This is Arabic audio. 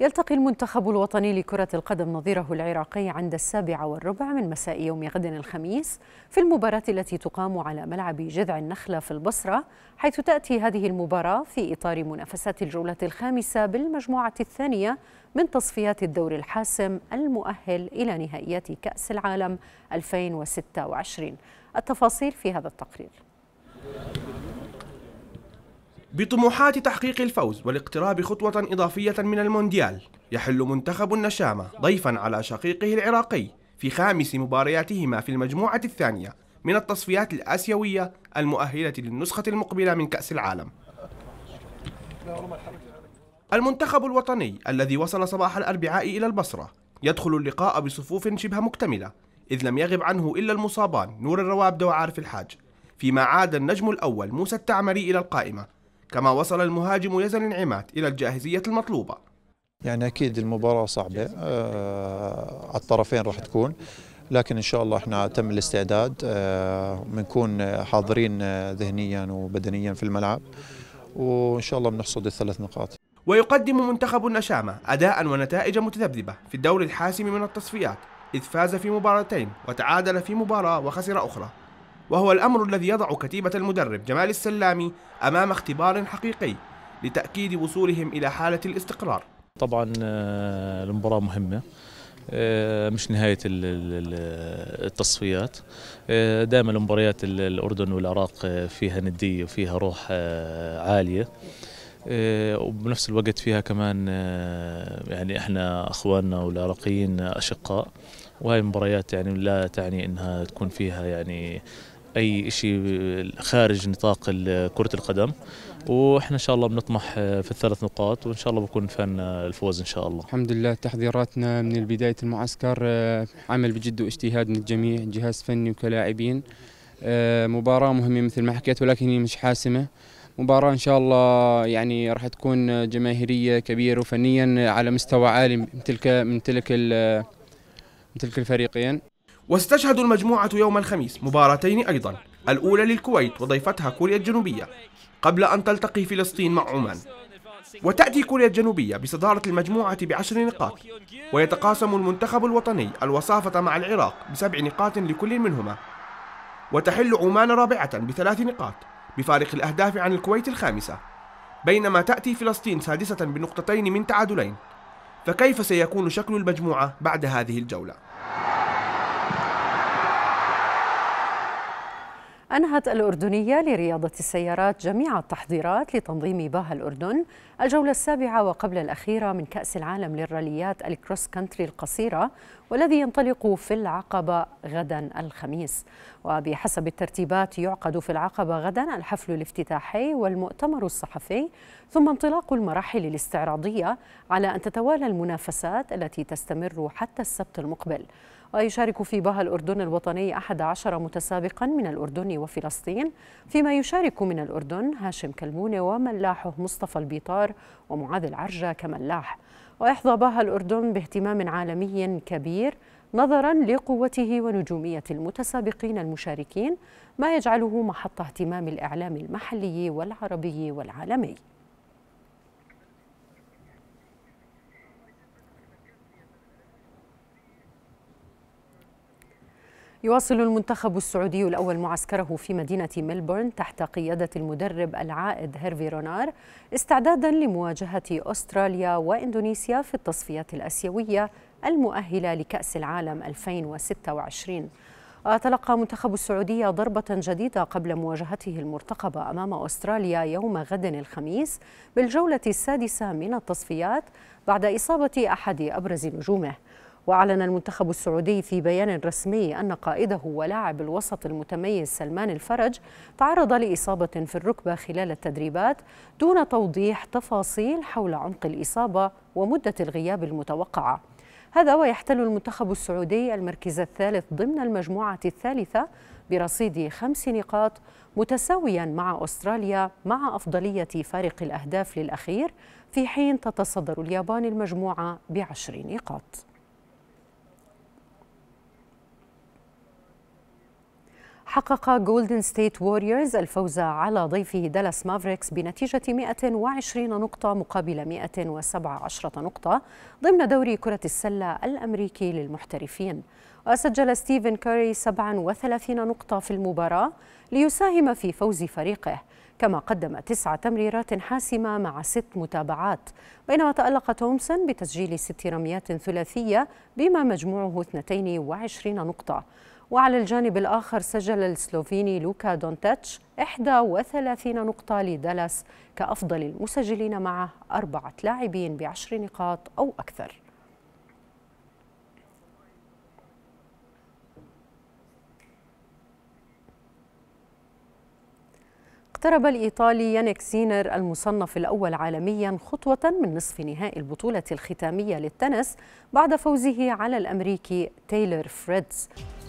يلتقي المنتخب الوطني لكرة القدم نظيره العراقي عند السابعة والربع من مساء يوم غد الخميس في المباراة التي تقام على ملعب جذع النخلة في البصرة حيث تأتي هذه المباراة في إطار منافسات الجولة الخامسة بالمجموعة الثانية من تصفيات الدور الحاسم المؤهل إلى نهائيات كأس العالم 2026 التفاصيل في هذا التقرير بطموحات تحقيق الفوز والاقتراب خطوة إضافية من المونديال يحل منتخب النشامة ضيفا على شقيقه العراقي في خامس مبارياتهما في المجموعة الثانية من التصفيات الآسيوية المؤهلة للنسخة المقبلة من كأس العالم المنتخب الوطني الذي وصل صباح الأربعاء إلى البصرة يدخل اللقاء بصفوف شبه مكتملة إذ لم يغب عنه إلا المصابان نور الروابد وعارف الحاج فيما عاد النجم الأول موسى التعمري إلى القائمة كما وصل المهاجم يزن العماد إلى الجاهزية المطلوبة يعني أكيد المباراة صعبة أه على الطرفين راح تكون لكن ان شاء الله احنا تم الاستعداد بنكون آه، حاضرين آه، ذهنيا وبدنيا في الملعب وان شاء الله بنحصد الثلاث نقاط ويقدم منتخب النشامة أداء ونتائج متذبذبة في الدور الحاسم من التصفيات إذ فاز في مباراتين وتعادل في مباراة وخسر أخرى وهو الأمر الذي يضع كتيبة المدرب جمال السلامي أمام اختبار حقيقي لتأكيد وصولهم إلى حالة الاستقرار طبعا آه، المباراة مهمة آه، مش نهاية التصفيات آه، دائما المباريات الأردن والعراق فيها ندية وفيها روح عالية وبنفس الوقت فيها كمان يعني احنا اخواننا والعراقيين اشقاء وهي المباريات يعني لا تعني انها تكون فيها يعني اي شيء خارج نطاق كره القدم واحنا ان شاء الله بنطمح آه، في الثلاث نقاط وان شاء الله بكون فانا آه، الفوز ان شاء الله الحمد لله تحضيراتنا من بدايه المعسكر آه، عمل بجد واجتهاد من الجميع جهاز فني وكلاعبين مباراه مهمه مثل ما حكيت ولكن هي مش حاسمه مباراة إن شاء الله يعني راح تكون جماهيرية كبيرة وفنيا على مستوى عالي من تلك من تلك من تلك الفريقين واستشهد المجموعة يوم الخميس مباراتين أيضا الأولى للكويت وضيفتها كوريا الجنوبية قبل أن تلتقي فلسطين مع عمان وتأتي كوريا الجنوبية بصدارة المجموعة بعشر نقاط ويتقاسم المنتخب الوطني الوصافة مع العراق بسبع نقاط لكل منهما وتحل عمان رابعة بثلاث نقاط بفارق الأهداف عن الكويت الخامسة بينما تأتي فلسطين سادسة بنقطتين من تعادلين فكيف سيكون شكل المجموعة بعد هذه الجولة؟ أنهت الأردنية لرياضة السيارات جميع التحضيرات لتنظيم باها الأردن الجولة السابعة وقبل الأخيرة من كأس العالم للراليات الكروس كانتري القصيرة والذي ينطلق في العقبة غدا الخميس وبحسب الترتيبات يعقد في العقبة غدا الحفل الافتتاحي والمؤتمر الصحفي ثم انطلاق المراحل الاستعراضية على أن تتوالى المنافسات التي تستمر حتى السبت المقبل ويشارك في باها الأردن الوطني 11 متسابقا من الأردن وفلسطين فيما يشارك من الأردن هاشم كلمونة وملاحه مصطفى البيطار ومعاذ العرجة كملاح ويحظى بها الأردن باهتمام عالمي كبير نظرا لقوته ونجومية المتسابقين المشاركين ما يجعله محط اهتمام الإعلام المحلي والعربي والعالمي يواصل المنتخب السعودي الأول معسكره في مدينة ملبورن تحت قيادة المدرب العائد هيرفي رونار استعدادا لمواجهة أستراليا وإندونيسيا في التصفيات الأسيوية المؤهلة لكأس العالم 2026 تلقى منتخب السعودية ضربة جديدة قبل مواجهته المرتقبة أمام أستراليا يوم غد الخميس بالجولة السادسة من التصفيات بعد إصابة أحد أبرز نجومه وأعلن المنتخب السعودي في بيان رسمي أن قائده ولاعب الوسط المتميز سلمان الفرج تعرض لإصابة في الركبة خلال التدريبات دون توضيح تفاصيل حول عمق الإصابة ومدة الغياب المتوقعة هذا ويحتل المنتخب السعودي المركز الثالث ضمن المجموعة الثالثة برصيد خمس نقاط متساويا مع أستراليا مع أفضلية فارق الأهداف للأخير في حين تتصدر اليابان المجموعة بعشر نقاط حقق جولدن ستيت ووريرز الفوز على ضيفه دالاس مافريكس بنتيجة 120 نقطة مقابل 117 نقطة ضمن دوري كرة السلة الأمريكي للمحترفين وسجل ستيفن كاري 37 نقطة في المباراة ليساهم في فوز فريقه كما قدم تسع تمريرات حاسمة مع ست متابعات بينما تألق تومسون بتسجيل ست رميات ثلاثية بما مجموعه 22 نقطة وعلى الجانب الآخر سجل السلوفيني لوكا دونتاتش 31 نقطة لدالاس كأفضل المسجلين معه أربعة لاعبين بعشر نقاط أو أكثر اقترب الإيطالي يانيك سينر المصنف الأول عالميا خطوة من نصف نهائي البطولة الختامية للتنس بعد فوزه على الأمريكي تايلر فريدز